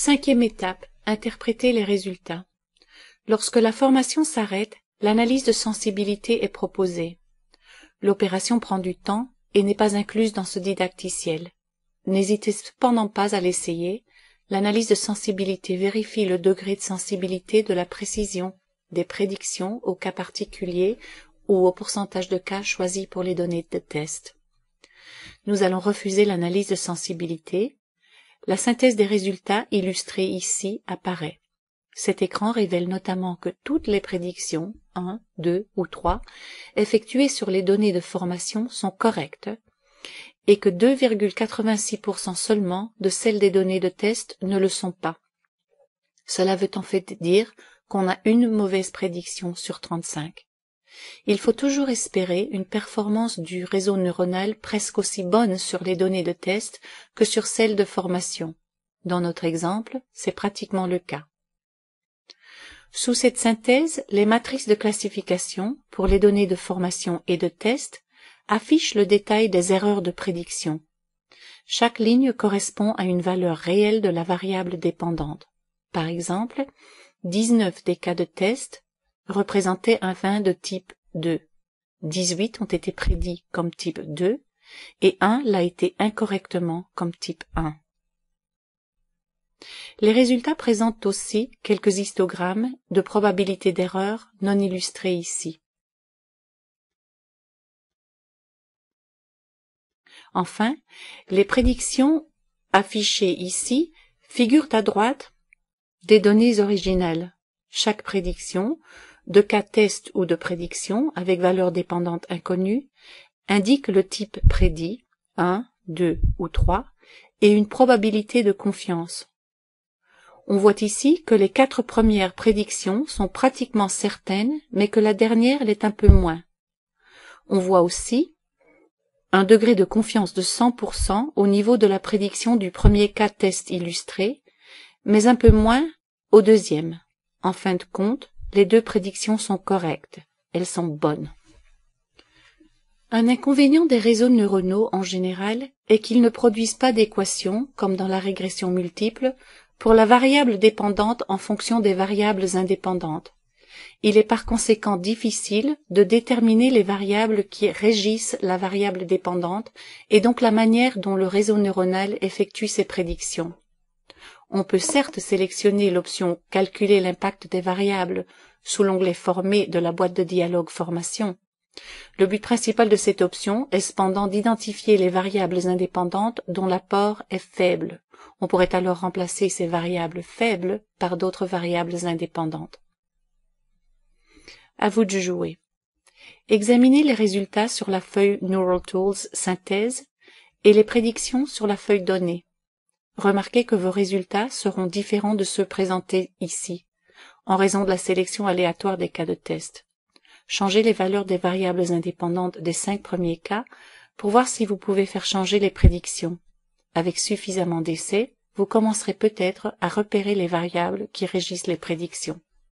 Cinquième étape, interpréter les résultats. Lorsque la formation s'arrête, l'analyse de sensibilité est proposée. L'opération prend du temps et n'est pas incluse dans ce didacticiel. N'hésitez cependant pas à l'essayer. L'analyse de sensibilité vérifie le degré de sensibilité de la précision des prédictions au cas particulier ou au pourcentage de cas choisi pour les données de test. Nous allons refuser l'analyse de sensibilité la synthèse des résultats illustrés ici apparaît. Cet écran révèle notamment que toutes les prédictions, 1, 2 ou 3, effectuées sur les données de formation sont correctes et que 2,86% seulement de celles des données de test ne le sont pas. Cela veut en fait dire qu'on a une mauvaise prédiction sur 35. Il faut toujours espérer une performance du réseau neuronal presque aussi bonne sur les données de test que sur celles de formation. Dans notre exemple, c'est pratiquement le cas. Sous cette synthèse, les matrices de classification pour les données de formation et de test affichent le détail des erreurs de prédiction. Chaque ligne correspond à une valeur réelle de la variable dépendante. Par exemple, 19 des cas de test représentait un vin de type 2. 18 ont été prédits comme type 2 et 1 l'a été incorrectement comme type 1. Les résultats présentent aussi quelques histogrammes de probabilité d'erreur non illustrés ici. Enfin, les prédictions affichées ici figurent à droite des données originelles. Chaque prédiction de cas test ou de prédiction avec valeur dépendante inconnue indique le type prédit 1, 2 ou 3 et une probabilité de confiance. On voit ici que les quatre premières prédictions sont pratiquement certaines, mais que la dernière l'est un peu moins. On voit aussi un degré de confiance de 100% au niveau de la prédiction du premier cas test illustré, mais un peu moins au deuxième. En fin de compte, les deux prédictions sont correctes, elles sont bonnes. Un inconvénient des réseaux neuronaux en général est qu'ils ne produisent pas d'équations, comme dans la régression multiple, pour la variable dépendante en fonction des variables indépendantes. Il est par conséquent difficile de déterminer les variables qui régissent la variable dépendante et donc la manière dont le réseau neuronal effectue ses prédictions on peut certes sélectionner l'option Calculer l'impact des variables sous l'onglet Former de la boîte de dialogue Formation. Le but principal de cette option est cependant d'identifier les variables indépendantes dont l'apport est faible. On pourrait alors remplacer ces variables faibles par d'autres variables indépendantes. À vous de jouer. Examinez les résultats sur la feuille Neural Tools Synthèse et les prédictions sur la feuille Donnée. Remarquez que vos résultats seront différents de ceux présentés ici, en raison de la sélection aléatoire des cas de test. Changez les valeurs des variables indépendantes des cinq premiers cas pour voir si vous pouvez faire changer les prédictions. Avec suffisamment d'essais, vous commencerez peut-être à repérer les variables qui régissent les prédictions.